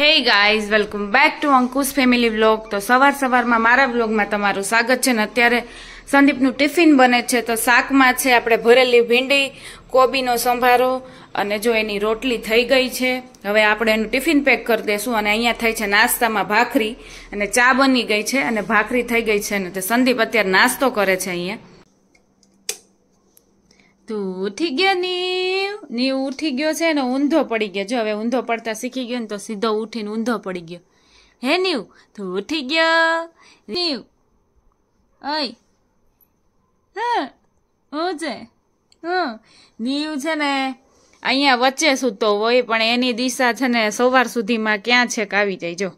હે guys welcome back to Ankush family vlog તો સવાર સવારમાં મારા વ્લોગમાં તમારું સ્વાગત છે ને અત્યારે સંદીપનું ટિફિન બને છે તો શાકમાં છે આપણે ભરેલી ભીંડી કોબીનો સંભારો અને જો એની રોટલી થઈ ગઈ છે હવે આપણે એનું ટિફિન પેક કરી દઈશું અને અહીંયા થઈ છે નાસ્તામાં ભાખરી અને ચા બની ગઈ છે અને ભાખરી થઈ ગઈ છે ને તો સંદીપ અત્યારે નાસ્તો કરે છે અહીંયા તું ઉઠી ગયો નીવ નીવ ઉઠી ગયો છે ને ઊંધો પડી ગયો જો હવે ઊંધો પડતા શીખી ગયો ને તો સીધો ઉઠીને ઊંધો પડી ગયો હે નીવ તું ઉઠી ગયો નીવ ઓય હા છે હં નીવ છે ને અહીંયા વચ્ચે સૂતો હોય પણ એની દિશા છે ને સવાર સુધીમાં ક્યાં છેક આવી જાય જો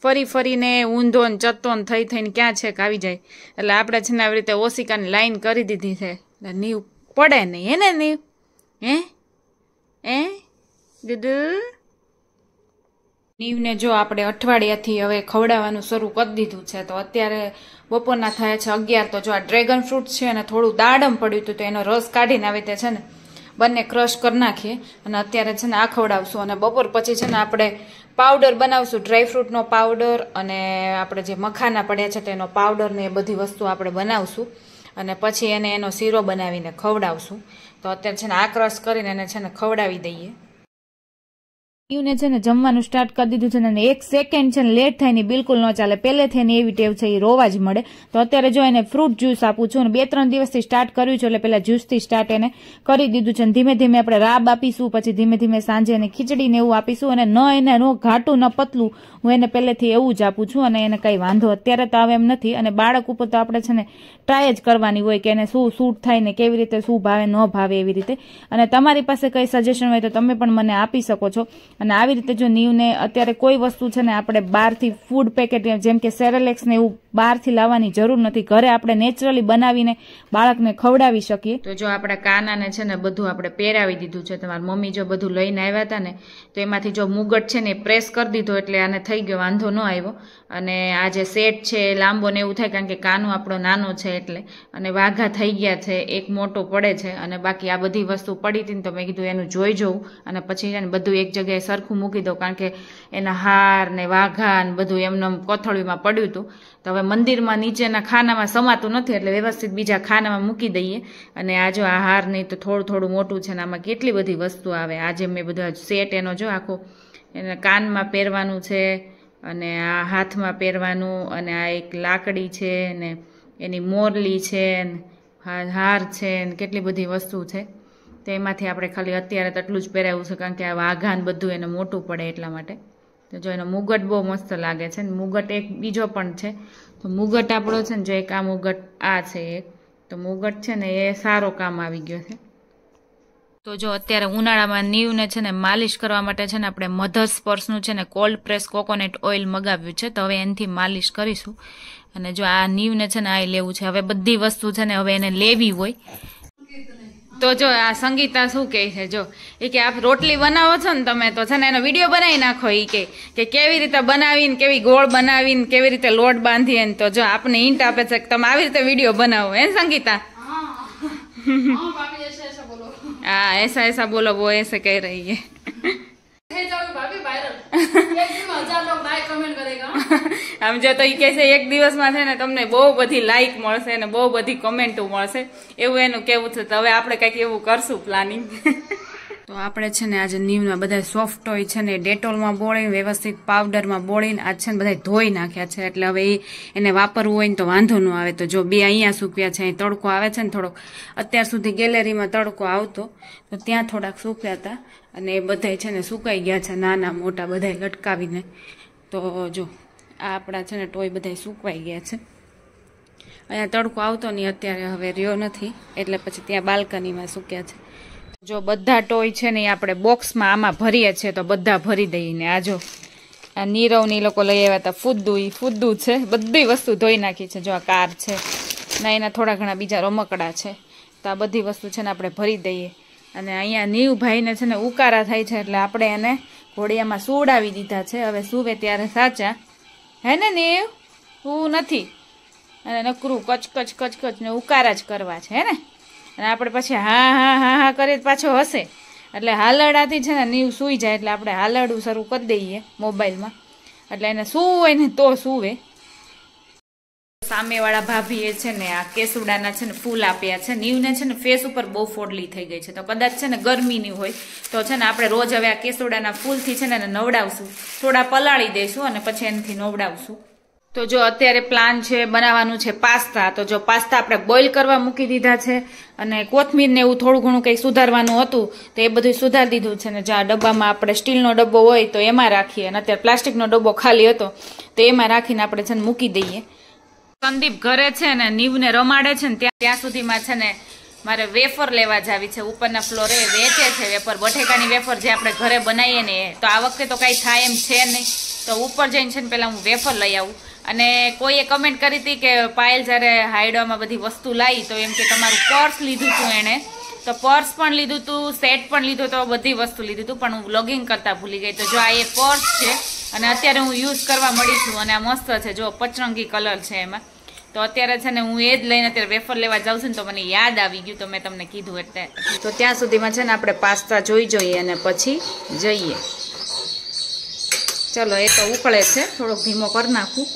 ફરી ફરીને ઊંધો ને ચત્તો થઈ થઈને ક્યાં છેક આવી જાય એટલે આપણે છે ને આવી રીતે ઓશિકાની લાઈન કરી દીધી છે એટલે નીવ પડે નહીં હે ને નહીં હે એ દુદુ નીવને જો આપણે અઠવાડિયાથી હવે ખવડાવવાનું શરૂ કરી દીધું છે તો અત્યારે બપોરના થાય છે અગિયાર તો જો આ ડ્રેગન ફ્રૂટ છે અને થોડું દાડમ પડ્યું હતું તો એનો રસ કાઢીને આવી તે છે ને બંને ક્રશ કરી નાખીએ અને અત્યારે છે ને આ ખવડાવશું અને બપોર પછી છે ને આપણે પાવડર બનાવશું ડ્રાયફ્રૂટનો પાવડર અને આપણે જે મખાના પડ્યા છે તેનો પાવડર ને એ બધી વસ્તુ આપણે બનાવશું અને પછી એને એનો શીરો બનાવીને ખવડાવશું તો અત્યારે છે ને આ ક્રશ કરીને એને છે ને ખવડાવી દઈએ યુને છે ને જમવાનું સ્ટાર્ટ કરી દીધું છે ને એક સેકન્ડ છે ને લેટ થાય ને બિલકુલ ન ચાલે પહેલેથી એની એવી ટેવ છે એ રોવા જ મળે તો અત્યારે જો એને ફ્રૂટ જ્યુસ આપું છું અને બે ત્રણ દિવસથી સ્ટાર્ટ કર્યું છે એટલે પહેલા જ્યુસથી સ્ટાર્ટ એને કરી દીધું છે અને ધીમે ધીમે આપણે રાબ આપીશું પછી ધીમે ધીમે સાંજે એને ખીચડીને એવું આપીશું અને ન એને ન ઘાટું ન પતલું હું એને પહેલેથી એવું જ આપું છું અને એને કંઈ વાંધો અત્યારે તો આવે એમ નથી અને બાળક ઉપર તો આપણે છે ને ટ્રાય જ કરવાની હોય કે એને શું સૂટ થાય ને કેવી રીતે શું ભાવે ન ભાવે એવી રીતે અને તમારી પાસે કંઈ સજેશન હોય તો તમે પણ મને આપી શકો છો અને આવી રીતે જો નીવને અત્યારે કોઈ વસ્તુ છે ને આપણે બહારથી ફૂડ પેકેટ જેમ કે સેરેલેક્સ એવું બહારથી લાવવાની જરૂર નથી ઘરે આપણે નેચરલી બનાવીને બાળકને ખવડાવી શકીએ તો જો આપણા કાનાને છે ને બધું આપણે પહેરાવી દીધું છે તમારી મમ્મી જો બધું લઈને આવ્યા હતા ને તો એમાંથી જો મુગટ છે ને પ્રેસ કરી દીધો એટલે આને થઈ ગયો વાંધો ન આવ્યો અને આ જે સેટ છે લાંબો ને એવું થાય કારણ કે કાનો આપણો નાનો છે એટલે અને વાઘા થઈ ગયા છે એક મોટો પડે છે અને બાકી આ બધી વસ્તુ પડી હતી ને તો મેં કીધું એનું જોઈ જવું અને પછી બધું એક જગ્યાએ સરખું મૂકી દઉં કારણ કે એના હાર ને વાઘાન બધું એમને કોથળીમાં પડ્યું હતું તો હવે મંદિરમાં નીચેના ખાનામાં સમાતું નથી એટલે વ્યવસ્થિત બીજા ખાનામાં મૂકી દઈએ અને આ જો આ હાર નહીં તો થોડું થોડું મોટું છે ને આમાં કેટલી બધી વસ્તુ આવે આજે મેં બધું સેટ એનો જો આખો એને કાનમાં પહેરવાનું છે અને આ હાથમાં પહેરવાનું અને આ એક લાકડી છે ને એની મોરલી છે હાર છે ને કેટલી બધી વસ્તુ છે તો એમાંથી આપણે ખાલી અત્યારે તટલું જ પહેરાવું છે કારણ કે આ વાઘાન બધું એને મોટું પડે એટલા માટે તો જો એનો મુગટ બહુ મસ્ત લાગે છે ને મુગટ એક બીજો પણ છે તો મુગટ આપણો છે ને જો એક આ મુગટ આ છે એક તો મુગટ છે ને એ સારો કામ આવી ગયો છે તો જો અત્યારે ઉનાળામાં નીવને છે ને માલિશ કરવા માટે છે ને આપણે મધર સ્પર્શનું છે ને કોલ્ડ પ્રેસ કોકોનટ ઓઇલ મગાવ્યું છે તો હવે એનાથી માલિશ કરીશું અને જો આ નીવને છે ને આ લેવું છે હવે બધી વસ્તુ છે ને હવે એને લેવી હોય તો જો આ સંગીતા શું કહે છે જો એ કે આપ રોટલી બનાવો છો ને તમે તો છે ને એનો વિડીયો બનાવી નાખો એ કે કે કેવી રીતે બનાવીને કેવી ગોળ બનાવીને કેવી રીતે લોટ બાંધીને તો જો આપને હિન્ટ આપે છે કે તમે આવી રીતે વિડીયો બનાવો એ સંગીતા હા એસા એસા બોલો વો એસે કહી રહી હે આમ જો તો એ કહે છે એક દિવસમાં છે ને તમને બહુ બધી લાઇક મળશે અને બહુ બધી કમેન્ટો મળશે એવું એનું કેવું તો હવે આપણે કંઈક એવું કરશું પ્લાનિંગ તો આપણે છે ને આજે નીમના બધા સોફ્ટ હોય છે ને ડેટોલમાં બોળીને વ્યવસ્થિત પાવડરમાં બોળીને આ છે ને બધા ધોઈ નાખ્યા છે એટલે હવે એને વાપરવું હોય ને તો વાંધો ન આવે તો જો બે અહીંયા સૂક્યા છે અહીં તડકો આવે છે ને થોડોક અત્યાર સુધી ગેલેરીમાં તડકો આવતો તો ત્યાં થોડાક સૂક્યા હતા અને એ બધા છે ને સુકાઈ ગયા છે નાના મોટા બધા લટકાવીને તો જો આ આપણા છે ને ટોય બધા સુકવાઈ ગયા છે અહીંયા તડકો આવતો નહીં અત્યારે હવે રહ્યો નથી એટલે પછી ત્યાં બાલ્કનીમાં સૂક્યા છે જો બધા ટોય છે ને આપણે બોક્સમાં આમાં ભરીએ છીએ તો બધા ભરી દઈએ આ જો આ નીરવની લોકો લઈ આવ્યા હતા ફૂદ્દુ એ ફૂદ્દુ છે બધી વસ્તુ ધોઈ નાખી છે જો આ કાર છે ના એના થોડા ઘણા બીજા રમકડા છે તો આ બધી વસ્તુ છે ને આપણે ભરી દઈએ અને અહીંયા નીવભાઈને છે ને ઉકારા થાય છે એટલે આપણે એને ઘોડિયામાં સુવડાવી દીધા છે હવે સુવે ત્યારે સાચા હે ને નેવ હું નથી અને નકરું કચ કચ કચ કચ ને ઉકારા જ કરવા છે હે ને અને આપણે પછી હા હા હા હા કરીએ પાછો હશે એટલે હાલડાથી છે ને નીવ સૂઈ જાય એટલે આપણે હાલરડું શરૂ કરી દઈએ મોબાઈલમાં એટલે એને સૂવે ને તો સૂવે સામેવાળા ભાભીએ છે ને આ કેસુડાના છે ને ફૂલ આપ્યા છે નીવને છે ને ફેસ ઉપર બહુ ફોડલી થઈ ગઈ છે તો કદાચ છે ને ગરમીની હોય તો છે ને આપણે રોજ હવે આ કેસુડાના ફૂલથી છે ને એને નવડાવશું થોડા પલાળી દઈશું અને પછી એનાથી નવડાવશું તો જો અત્યારે પ્લાન છે બનાવવાનું છે પાસ્તા તો જો પાસ્તા આપણે બોઇલ કરવા મૂકી દીધા છે અને કોથમીરને એવું થોડું ઘણું કંઈ સુધારવાનું હતું તો એ બધું સુધારી દીધું છે ને આ ડબ્બામાં આપણે સ્ટીલનો ડબ્બો હોય તો એમાં રાખીએ અને અત્યારે પ્લાસ્ટિકનો ડબ્બો ખાલી હતો તો એમાં રાખીને આપણે છે ને મૂકી દઈએ સંદીપ ઘરે છે ને નીવને રમાડે છે ને ત્યાં ત્યાં સુધીમાં છે ને મારે વેફર લેવા જાવી છે ઉપરના ફ્લોરે વેચે છે વેફર બટેકાની વેફર જે આપણે ઘરે બનાવીએ ને તો આ વખતે તો કાંઈ થાય એમ છે નહીં તો ઉપર જઈને છે ને પહેલાં હું વેફર લઈ આવું અને કોઈએ કમેન્ટ કરી હતી કે પાયલ જ્યારે હાયડોમાં બધી વસ્તુ લાવી તો એમ કે તમારું પર્સ લીધું હતું એણે તો પર્સ પણ લીધું હતું સેટ પણ લીધું તો બધી વસ્તુ લીધું હતું પણ હું વ્લોગિંગ કરતાં ભૂલી ગઈ તો જો આ એ પર્સ છે અને અત્યારે હું યુઝ કરવા મળી છું અને આ મસ્ત છે જો પચરંગી કલર છે એમાં તો અત્યારે છે ને હું એ જ લઈને અત્યારે વેફર લેવા જાઉં છું ને તો મને યાદ આવી ગયું તો મેં તમને કીધું એટલે તો ત્યાં સુધીમાં છે ને આપણે પાસ્તા જોઈ જોઈએ અને પછી જઈએ ચલો એ તો ઉકળે છે થોડોક ધીમો કરી નાખું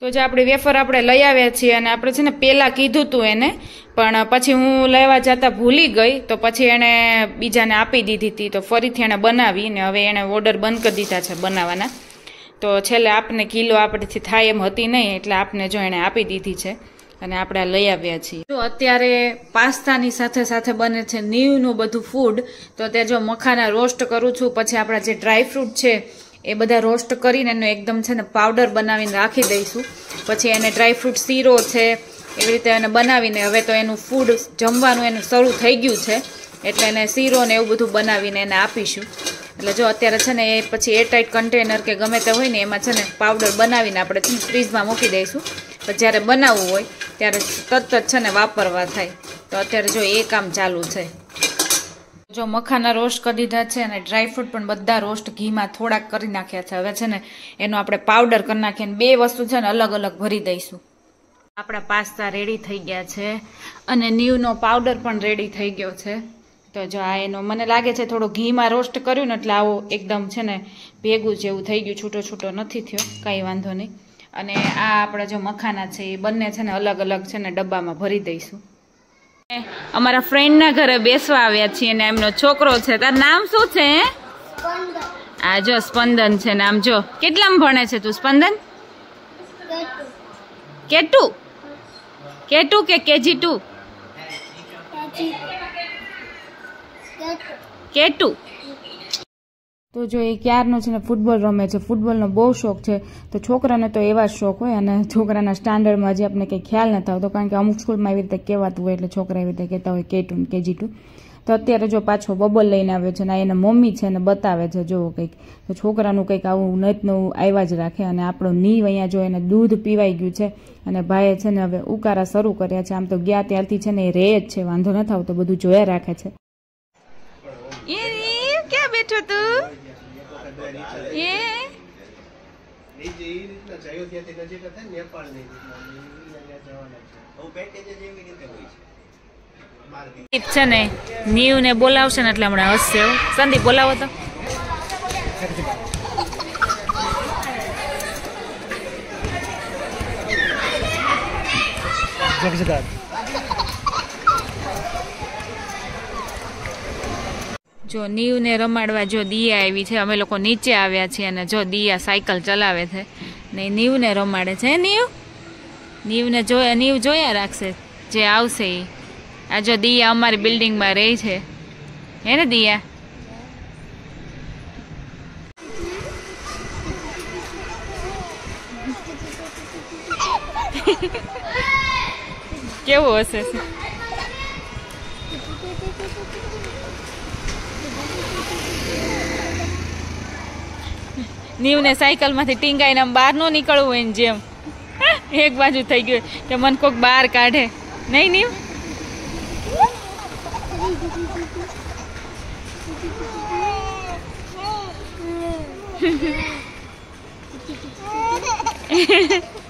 તો જે આપણી વેફર આપણે લઈ આવ્યા છીએ અને આપણે છે ને પહેલાં કીધું હતું એને પણ પછી હું લેવા જતા ભૂલી ગઈ તો પછી એણે બીજાને આપી દીધી હતી તો ફરીથી એણે બનાવી ને હવે એણે ઓર્ડર બંધ કરી દીધા છે બનાવવાના તો છેલ્લે આપને કિલો આપણેથી થાય એમ હતી નહીં એટલે આપને જો એણે આપી દીધી છે અને આપણે લઈ આવ્યા છીએ જો અત્યારે પાસ્તાની સાથે સાથે બને છે નીવનું બધું ફૂડ તો ત્યાં જો મખાના રોસ્ટ કરું છું પછી આપણા જે ડ્રાયફ્રૂટ છે એ બધા રોસ્ટ કરીને એનો એકદમ છે ને પાવડર બનાવીને રાખી દઈશું પછી એને ડ્રાયફ્રૂટ શીરો છે એવી રીતે એને બનાવીને હવે તો એનું ફૂડ જમવાનું એનું શરૂ થઈ ગયું છે એટલે એને શીરો ને એવું બધું બનાવીને એને આપીશું એટલે જો અત્યારે છે ને એ પછી એરટાઇટ કન્ટેનર કે ગમે તે હોય ને એમાં છે ને પાવડર બનાવીને આપણે છે ને ફ્રીજમાં મૂકી દઈશું પછી જ્યારે બનાવવું હોય ત્યારે તરત જ છે ને વાપરવા થાય તો અત્યારે જો એ કામ ચાલુ છે જો મખાના રોસ્ટ કરી દીધા છે અને ડ્રાયફ્રૂટ પણ બધા રોસ્ટ ઘીમાં થોડાક કરી નાખ્યા છે હવે છે ને એનો આપણે પાવડર કરી નાખીએ અને બે વસ્તુ છે ને અલગ અલગ ભરી દઈશું આપણા પાસ્તા રેડી થઈ ગયા છે અને નીવનો પાવડર પણ રેડી થઈ ગયો છે તો જો આ એનો મને લાગે છે થોડો ઘીમાં રોસ્ટ કર્યું ને એટલે આવો એકદમ છે ને ભેગું જેવું થઈ ગયું છૂટો છૂટો નથી થયો કાંઈ વાંધો નહીં અને આ આપણા જો મખાના છે એ બંને છે ને અલગ અલગ છે ને ડબ્બામાં ભરી દઈશું અમારા ફ્રેન્ડના ઘરે બેસવા આવ્યા છીએ ને એમનો છોકરો છે તાર નામ શું છે આ જો સ્પંદન છે નામ જો કેટલામાં ભણે છે તું સ્પંદન કેટુ કેટુ કે કેજી ટુ કેટુ તો જો એ ક્યારનો છે ને ફૂટબોલ રમે છે ફૂટબોલનો બહુ શોખ છે તો છોકરાને તો એવા શોખ હોય અને છોકરાના સ્ટાન્ડર્ડમાં જે આપણે કંઈ ખ્યાલ નથી આવતો કારણ કે અમુક સ્કૂલમાં એવી રીતે કહેવાતું હોય એટલે છોકરા એવી રીતે કહેતા હોય કે ટુ કેજી ટુ તો અત્યારે જો પાછો બબલ લઈને આવ્યો છે ને એને મમ્મી છે ને બતાવે છે જોવો કંઈક તો છોકરાનું કંઈક આવું નત નવું આવ્યા જ રાખે અને આપણો નીવ અહીંયા જો એને દૂધ પીવાઈ ગયું છે અને ભાઈએ છે ને હવે ઉકારા શરૂ કર્યા છે આમ તો ગયા ત્યારથી છે ને એ રે જ છે વાંધો નથી આવતો બધું જોયા રાખે છે ક્યાં બેઠો તું એ છે ને નીવ ને બોલાવશે ને એટલે હમણાં હસશે સંદીપ બોલાવો તો જો નીવને રમાડવા જો દિયા આવી છે અમે લોકો નીચે આવ્યા છીએ અને જો દિયા સાયકલ ચલાવે છે ને નીવને રમાડે છે નીવ નીવને જોયા નીવ જોયા રાખશે જે આવશે એ આ જો દિયા અમારી બિલ્ડિંગમાં રહે છે હે ને દિયા કેવું હશે નીવને સાયકલમાંથી ટીંગાઈને બહાર ન નીકળવું હોય જેમ એક બાજુ થઈ ગયું કે મન કોક બહાર કાઢે નહીં નીવ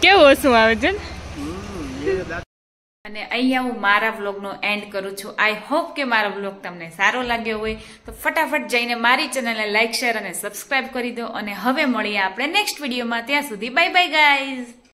કેવું ઓછું આવે છે ને અને અહીંયા હું મારા વ્લોગનો એન્ડ કરું છું આઈ હોપ કે મારો વ્લોગ તમને સારો લાગ્યો હોય તો ફટાફટ જઈને મારી ચેનલને લાઇક શેર અને સબસ્ક્રાઈબ કરી દો અને હવે મળીએ આપણે નેક્સ્ટ વિડીયોમાં ત્યાં સુધી બાય બાય ગાઈઝ